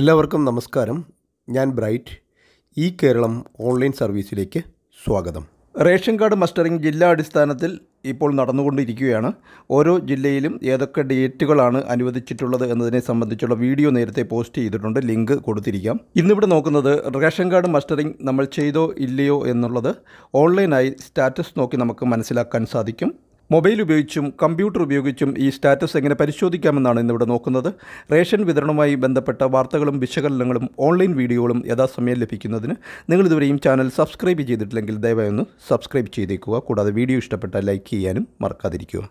എല്ലാവർക്കും നമസ്കാരം ഞാൻ ബ്രൈറ്റ് ഈ കേരളം ഓൺലൈൻ സർവീസിലേക്ക് സ്വാഗതം റേഷൻ കാർഡ് മസ്റ്ററിംഗ് ജില്ലാ അടിസ്ഥാനത്തിൽ ഇപ്പോൾ നടന്നുകൊണ്ടിരിക്കുകയാണ് ഓരോ ജില്ലയിലും ഏതൊക്കെ ഡേറ്റുകളാണ് അനുവദിച്ചിട്ടുള്ളത് എന്നതിനെ സംബന്ധിച്ചുള്ള വീഡിയോ നേരത്തെ പോസ്റ്റ് ചെയ്തിട്ടുണ്ട് ലിങ്ക് കൊടുത്തിരിക്കാം ഇന്നിവിടെ നോക്കുന്നത് റേഷൻ കാർഡ് മസ്റ്ററിംഗ് നമ്മൾ ചെയ്തോ ഇല്ലയോ എന്നുള്ളത് ഓൺലൈനായി സ്റ്റാറ്റസ് നോക്കി നമുക്ക് മനസ്സിലാക്കാൻ സാധിക്കും മൊബൈൽ ഉപയോഗിച്ചും കമ്പ്യൂട്ടർ ഉപയോഗിച്ചും ഈ സ്റ്റാറ്റസ് എങ്ങനെ പരിശോധിക്കാമെന്നാണ് ഇന്നിവിടെ നോക്കുന്നത് റേഷൻ വിതരണവുമായി ബന്ധപ്പെട്ട വാർത്തകളും വിശകലനങ്ങളും ഓൺലൈൻ വീഡിയോകളും യഥാസമയം ലഭിക്കുന്നതിന് നിങ്ങൾ ഇതുവരെയും ചാനൽ സബ്സ്ക്രൈബ് ചെയ്തിട്ടില്ലെങ്കിൽ ദയവായി ഒന്ന് സബ്സ്ക്രൈബ് ചെയ്തേക്കുക കൂടാതെ വീഡിയോ ഇഷ്ടപ്പെട്ടാൽ ലൈക്ക് ചെയ്യാനും മറക്കാതിരിക്കുക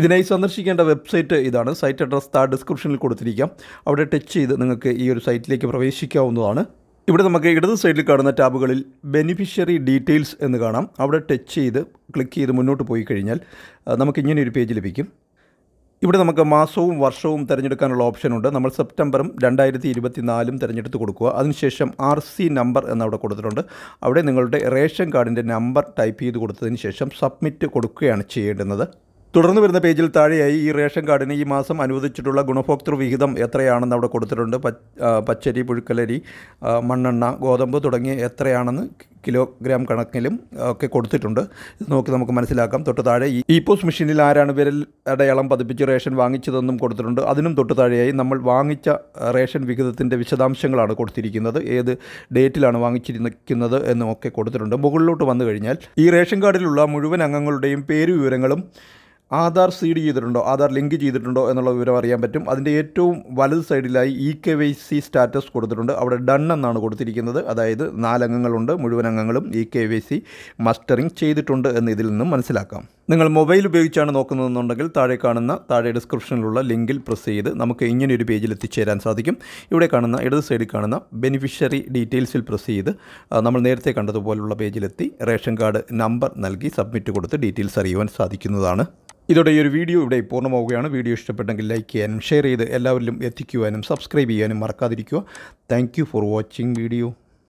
ഇതിനായി സന്ദർശിക്കേണ്ട വെബ്സൈറ്റ് ഇതാണ് സൈറ്റ് അഡ്രസ് താ ഡിസ്ക്രിപ്ഷനിൽ കൊടുത്തിരിക്കാം അവിടെ ടച്ച് ചെയ്ത് നിങ്ങൾക്ക് ഈ ഒരു സൈറ്റിലേക്ക് പ്രവേശിക്കാവുന്നതാണ് ഇവിടെ നമുക്ക് ഇടത് സൈഡിൽ കാണുന്ന ടാബുകളിൽ ബെനിഫിഷ്യറി ഡീറ്റെയിൽസ് എന്ന് കാണാം അവിടെ ടച്ച് ചെയ്ത് ക്ലിക്ക് ചെയ്ത് മുന്നോട്ട് പോയി കഴിഞ്ഞാൽ നമുക്ക് ഇങ്ങനെ ഒരു പേജ് ലഭിക്കും ഇവിടെ നമുക്ക് മാസവും വർഷവും തിരഞ്ഞെടുക്കാനുള്ള ഓപ്ഷനുണ്ട് നമ്മൾ സെപ്റ്റംബറും രണ്ടായിരത്തി ഇരുപത്തിനാലും തിരഞ്ഞെടുത്ത് കൊടുക്കുക അതിനുശേഷം ആർ സി നമ്പർ എന്നവിടെ കൊടുത്തിട്ടുണ്ട് അവിടെ നിങ്ങളുടെ റേഷൻ കാർഡിൻ്റെ നമ്പർ ടൈപ്പ് ചെയ്ത് കൊടുത്തതിന് ശേഷം സബ്മിറ്റ് കൊടുക്കുകയാണ് ചെയ്യേണ്ടുന്നത് തുടർന്ന് വരുന്ന പേജിൽ താഴെയായി ഈ റേഷൻ കാർഡിന് ഈ മാസം അനുവദിച്ചിട്ടുള്ള ഗുണഭോക്തൃ വിഹിതം എത്രയാണെന്ന് അവിടെ കൊടുത്തിട്ടുണ്ട് പച്ചരി പുഴുക്കലരി മണ്ണെണ്ണ ഗോതമ്പ് തുടങ്ങിയ എത്രയാണെന്ന് കിലോഗ്രാം കണക്കിലും ഒക്കെ കൊടുത്തിട്ടുണ്ട് ഇത് നോക്കി നമുക്ക് മനസ്സിലാക്കാം തൊട്ട് താഴെ ഈ പോസ്റ്റ് മെഷീനിൽ ആരാണ് വിരൽ അടയാളം പതിപ്പിച്ച് റേഷൻ വാങ്ങിച്ചതെന്നും കൊടുത്തിട്ടുണ്ട് അതിനും തൊട്ട് താഴെയായി നമ്മൾ വാങ്ങിച്ച റേഷൻ വിഹിതത്തിൻ്റെ വിശദാംശങ്ങളാണ് കൊടുത്തിരിക്കുന്നത് ഏത് ഡേറ്റിലാണ് വാങ്ങിച്ചിരിക്കുന്നത് എന്നും ഒക്കെ കൊടുത്തിട്ടുണ്ട് മുകളിലോട്ട് വന്നു കഴിഞ്ഞാൽ ഈ റേഷൻ കാർഡിലുള്ള മുഴുവൻ അംഗങ്ങളുടെയും പേര് വിവരങ്ങളും ആധാർ സീഡ് ചെയ്തിട്ടുണ്ടോ ആധാർ ലിങ്ക് ചെയ്തിട്ടുണ്ടോ എന്നുള്ള വിവരം അറിയാൻ പറ്റും അതിൻ്റെ ഏറ്റവും വലത് സൈഡിലായി E K Y C status കൊടുത്തിട്ടുണ്ട് അവിടെ ഡൺ എന്നാണ് കൊടുത്തിരിക്കുന്നത് അതായത് നാലംഗങ്ങളുണ്ട് മുഴുവൻ അംഗങ്ങളും E K Y C mustering ചെയ്തിട്ടുണ്ട് എന്ന് ഇതിൽ നിന്നും മനസ്സിലാക്കാം നിങ്ങൾ മൊബൈൽ ഉപയോഗിച്ചാണ് നോക്കുന്നതെന്നുണ്ടെങ്കിൽ താഴെ കാണുന്ന താഴെ ഡിസ്ക്രിപ്ഷനിലുള്ള ലിങ്കിൽ പ്രസ് ചെയ്ത് നമുക്ക് ഇങ്ങനെയൊരു പേജിൽ എത്തിച്ചേരാൻ സാധിക്കും ഇവിടെ കാണുന്ന ഇടത് സൈഡിൽ കാണുന്ന ബെനിഫിഷ്യറി ഡീറ്റെയിൽസിൽ പ്രസ് ചെയ്ത് നമ്മൾ നേരത്തെ കണ്ടതുപോലുള്ള പേജിലെത്തി റേഷൻ കാർഡ് നമ്പർ നൽകി സബ്മിറ്റ് കൊടുത്ത് ഡീറ്റെയിൽസ് അറിയുവാൻ സാധിക്കുന്നതാണ് ഇതോടെ ഈ ഒരു വീഡിയോ ഇവിടെ പൂർണ്ണമാവുകയാണ് വീഡിയോ ഇഷ്ടപ്പെട്ടെങ്കിൽ ലൈക്ക് ചെയ്യാനും ഷെയർ ചെയ്ത് എല്ലാവരിലും എത്തിക്കുവാനും സബ്സ്ക്രൈബ് ചെയ്യാനും മറക്കാതിരിക്കുക താങ്ക് ഫോർ വാച്ചിങ് വീഡിയോ